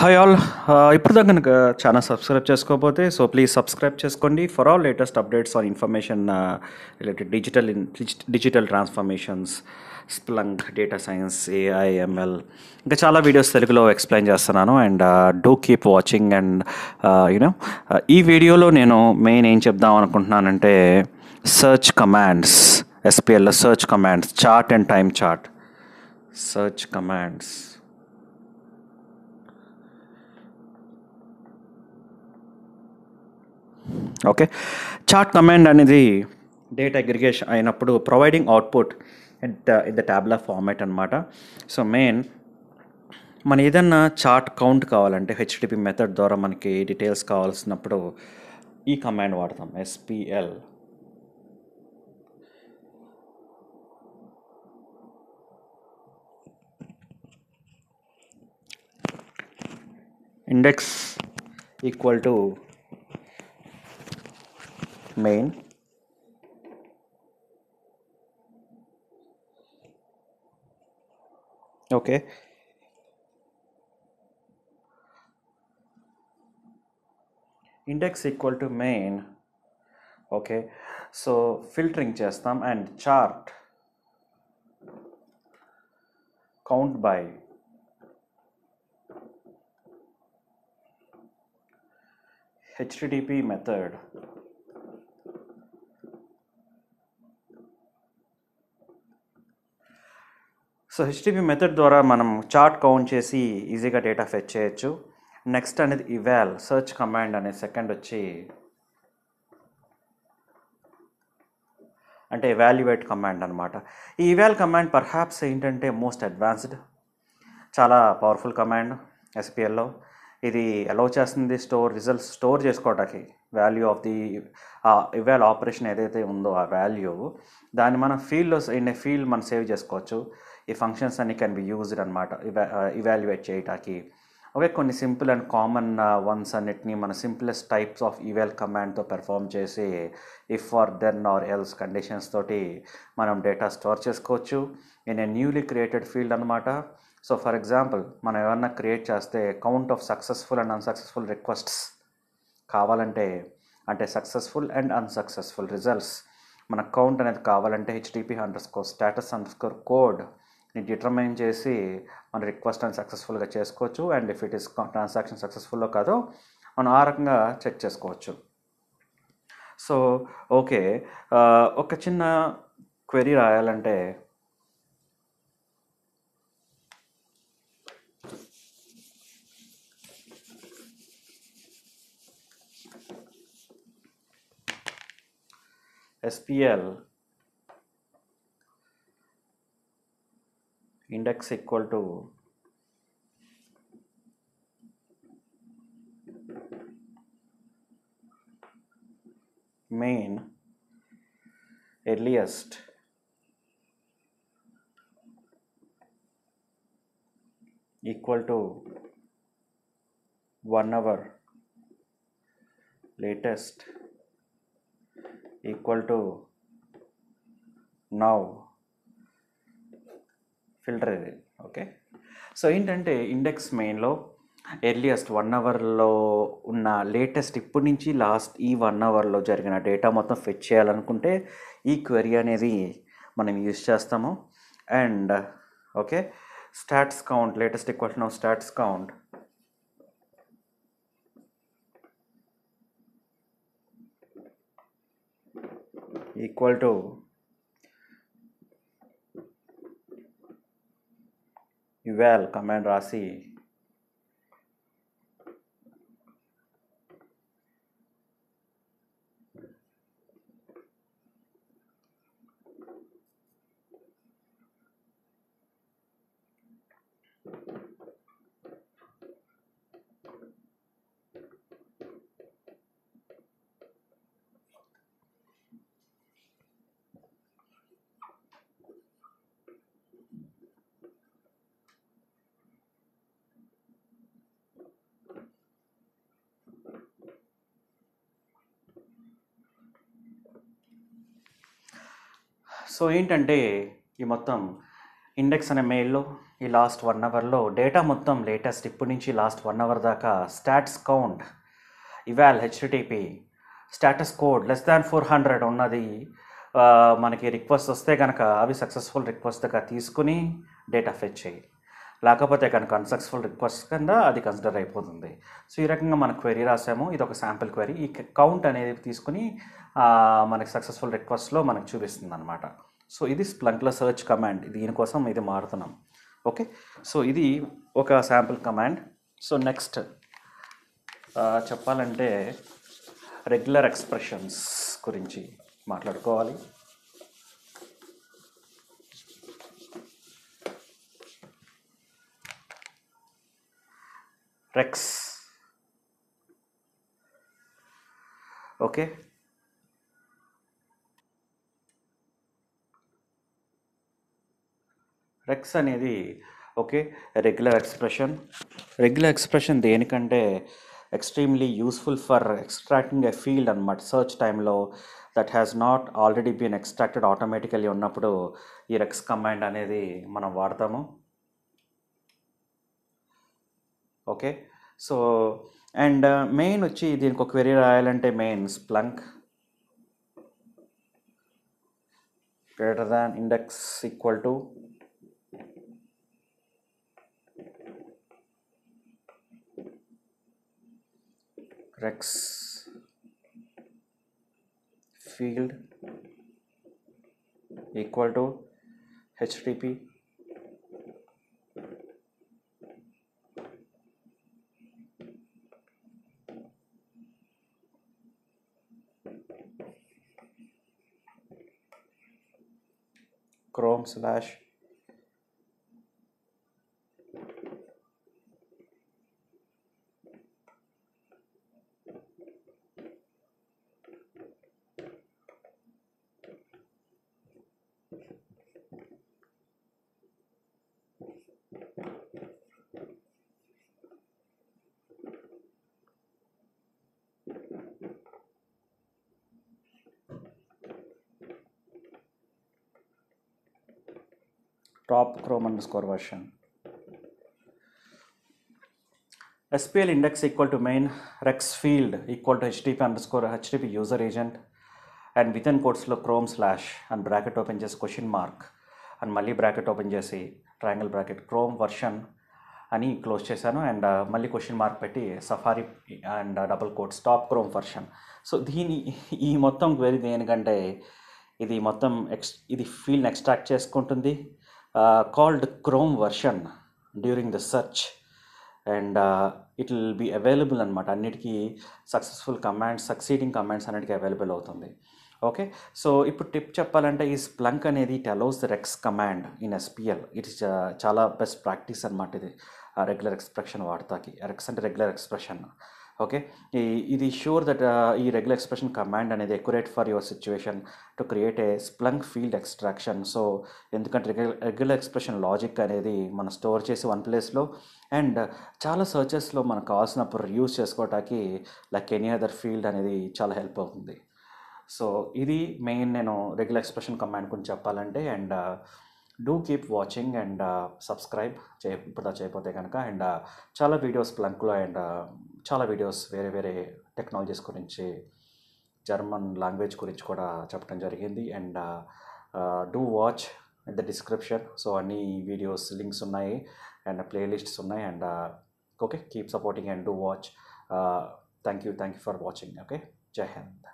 Hi all uh, ఇప్పుడు దాకా కనుక ఛానల్ సబ్స్క్రైబ్ చేసుకోకపోతే సో ప్లీజ్ సబ్స్క్రైబ్ చేసుకోండి for all latest updates on information related digital digital transformations Splunk data science AIML ఇంకా చాలా videos తెలుగులో ఎక్స్ప్లెయిన్ చేస్తున్నాను and do keep watching and you know ఈ వీడియోలో నేను మెయిన్ ఏం చెప్దాం అనుకుంటున్నానంటే సర్చ్ కమాండ్స్ ఎస్పీఎల్లో search commands chart and time chart search commands okay chart command అనేది డేటా అగ్రిగేషన్ అయినప్పుడు providing output it in the tabular format అనమాట సో మెయిన్ మన ఏదన్నా చార్ట్ కౌంట్ కావాలంటే హెచ్డిపి మెథడ్ ద్వారా మనకి డీటెయిల్స్ కావాల్సినప్పుడు ఈ కమాండ్ వాడతాం SPL index equal to main okay index equal to main okay so filtering చేస్తాం and chart count by http method so HTTP method ద్వారా మనం చార్ట్ కౌంట్ చేసి ఈజీగా డేటా ఫెచ్ చేయొచ్చు నెక్స్ట్ అనేది ఇవాల్ సర్చ్ కమాండ్ అనే second వచ్చి అంటే ఎవాల్యుయేట్ కమాండ్ అనమాట ఈ ఇవాల్ కమాండ్ పర్హాప్స్ ఏంటంటే మోస్ట్ అడ్వాన్స్డ్ చాలా పవర్ఫుల్ కమాండ్ ఎస్పీఎల్లో ఇది అలౌ చేస్తుంది స్టోర్ రిజల్ట్స్ స్టోర్ చేసుకోవడానికి value of the eval operation ఏదైతే ఉందో ఆ వాల్యూ దాన్ని మనం ఫీల్డ్లో ఇన్ ఏ ఫీల్డ్ మనం సేవ్ చేసుకోవచ్చు ఈ ఫంక్షన్స్ అన్ని కెన్ బి యూజ్డ్ అనమాట ఇవాల్యుయేట్ చేయటానికి ఓకే కొన్ని సింపుల్ అండ్ కామన్ వన్స్ అన్నిటిని మన సింపులెస్ట్ టైప్స్ ఆఫ్ ఈవెల్ కమాండ్తో పెర్ఫామ్ చేసి if or then or else conditions తోటి మనం డేటా స్టోర్ చేసుకోవచ్చు in a newly created field అనమాట సో ఫర్ ఎగ్జాంపుల్ మనం ఏమన్నా క్రియేట్ చేస్తే count of successful and unsuccessful requests కావాలంటే అంటే సక్సెస్ఫుల్ అండ్ అన్సక్సెస్ఫుల్ రిజల్ట్స్ మన కౌంట్ అనేది కావాలంటే HTTP under score status under score code ని డిటర్మైన్ చేసి మన రిక్వెస్ట్ అని సక్సెస్ఫుల్గా చేసుకోవచ్చు and if it is transaction సక్సెస్ఫుల్లో కాదో మనం ఆ రకంగా చెక్ చేసుకోవచ్చు సో ఓకే ఒక చిన్న క్వెరీ రాయాలంటే SPL index equal to main earliest equal to 1 hour latest equal to now filter ఇది ఓకే సో ఏంటంటే ఇండెక్స్ మెయిన్లో ఎర్లియస్ట్ వన్ అవర్లో ఉన్న లేటెస్ట్ ఇప్పటి నుంచి లాస్ట్ ఈ వన్ అవర్లో జరిగిన డేటా మొత్తం ఫెచ్ చేయాలనుకుంటే ఈ క్వెరీ అనేది మనం యూజ్ చేస్తాము and okay stats count latest ఈక్వల్షన్ of stats count equal to eval command Rasi. So ఏంటంటే ఈ మొత్తం ఇండెక్స్ అనే మెయిల్లో ఈ లాస్ట్ వన్ అవర్లో డేటా మొత్తం లేటెస్ట్ ఇప్పటి నుంచి లాస్ట్ వన్ అవర్ దాకా stats count eval HTTP status code less than four hundred ఉన్నది మనకి రిక్వెస్ట్ వస్తే కనుక అవి సక్సెస్ఫుల్ రిక్వెస్ట్గా తీసుకుని డేటా ఫెచ్ చేయి లేకపోతే కనుక అన్సక్సెస్ఫుల్ రిక్వెస్ట్ కింద అది కన్సిడర్ అయిపోతుంది సో ఈ రకంగా మన క్వెరీ రాసాము ఇది ఒక శాంపుల్ క్వెరీ ఈ కౌంట్ అనేది తీసుకుని మనకి సక్సెస్ఫుల్ రిక్వెస్ట్లో మనకు చూపిస్తుంది అనమాట సో ఇది స్ప్లంక్లో సెర్చ్ కమాండ్ దీనికోసం ఇది మారుతున్నాం ఓకే సో ఇది ఒక శాంపుల్ కమాండ్ సో నెక్స్ట్ చెప్పాలంటే రెగ్యులర్ ఎక్స్ప్రెషన్స్ గురించి మాట్లాడుకోవాలి రెక్స్ ఓకే రెక్స్ అనేది okay regular expression regular expression దేనికంటే extremely useful for extracting a field అనమాట సర్చ్ టైంలో that has not already been extracted automatically ఉన్నప్పుడు ఈ రెక్స్ కమాండ్ అనేది మనం వాడతాము ఓకే సో అండ్ మెయిన్ వచ్చి దీనికి ఒక క్వెరీ రాయాలంటే main Splunk greater than index equal to rex field equal to http chrome slash top Chrome under score version SPL index equal to main rex field equal to under score HTTP user agent and with in కోర్స్లో Chrome slash and bracket open చేసి question mark and మళ్ళీ bracket open చేసి triangle bracket Chrome version అని close చేశాను and uh, మళ్ళీ question mark పెట్టి Safari and double quotes top Chrome version so దీని ఈ మొత్తం క్వెరీ దేనికంటే ఇది మొత్తం ఎక్స్ ఇది ఫీల్డ్ని ఎక్స్ట్రాక్ట్ చేసుకుంటుంది called Chrome version during the search and it will be available అనమాట అన్నిటికీ సక్సెస్ఫుల్ కమాండ్స్ సక్సీడింగ్ కమాండ్స్ అన్నిటికీ అవైలబుల్ అవుతుంది ఓకే సో ఇప్పుడు టిప్ చెప్పాలంటే ఈ స్ప్లంక్ అనేది it allows the rex command in SPL it is చాలా బెస్ట్ ప్రాక్టీస్ అనమాట ఇది రెగ్యులర్ ఎక్స్ప్రెషన్ వాడతాకి రెక్స్ అంటే రెగ్యులర్ ఎక్స్ప్రెషన్ ఓకే ఈ ఇది షూర్ దట్ uh, ఈ రెగ్యులర్ ఎక్స్ప్రెషన్ కమాండ్ అనేది accurate for your situation to create a Splunk field extraction so ఎందుకంటే రెగ్యులర్ రెగ్యులర్ ఎక్స్ప్రెషన్ లాజిక్ అనేది మనం స్టోర్ చేసి వన్ ప్లేస్లో అండ్ చాలా సర్చెస్లో మనకు కావాల్సినప్పుడు యూస్ చేసుకోవటానికి లైక్ ఎనీ అదర్ ఫీల్డ్ అనేది చాలా హెల్ప్ అవుతుంది సో ఇది మెయిన్ నేను రెగ్యులర్ ఎక్స్ప్రెషన్ కమాండ్ గురించి చెప్పాలంటే and do keep watching and subscribe చే ఇప్పుడు చేయకపోతే కనుక అండ్ uh, చాలా వీడియోస్ ప్లంక్లో అండ్ చాలా వీడియోస్ వేరే వేరే టెక్నాలజీస్ గురించి జర్మన్ లాంగ్వేజ్ గురించి కూడా చెప్పడం జరిగింది and do watch in the description so అన్ని వీడియోస్ లింక్స్ ఉన్నాయి అండ్ ప్లేలిస్ట్స్ ఉన్నాయి and okay keep supporting and do watch thank you thank you for watching okay Jai Hind